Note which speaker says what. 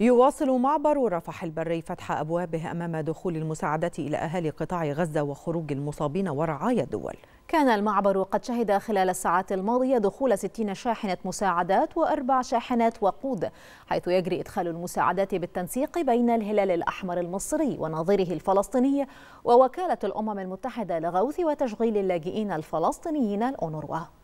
Speaker 1: يواصل معبر رفح البري فتح أبوابه أمام دخول المساعدة إلى أهالي قطاع غزة وخروج المصابين ورعايا الدول
Speaker 2: كان المعبر قد شهد خلال الساعات الماضية دخول 60 شاحنة مساعدات وأربع شاحنات وقود حيث يجري إدخال المساعدات بالتنسيق بين الهلال الأحمر المصري وناظره الفلسطيني ووكالة الأمم المتحدة لغوث وتشغيل اللاجئين الفلسطينيين الأونروا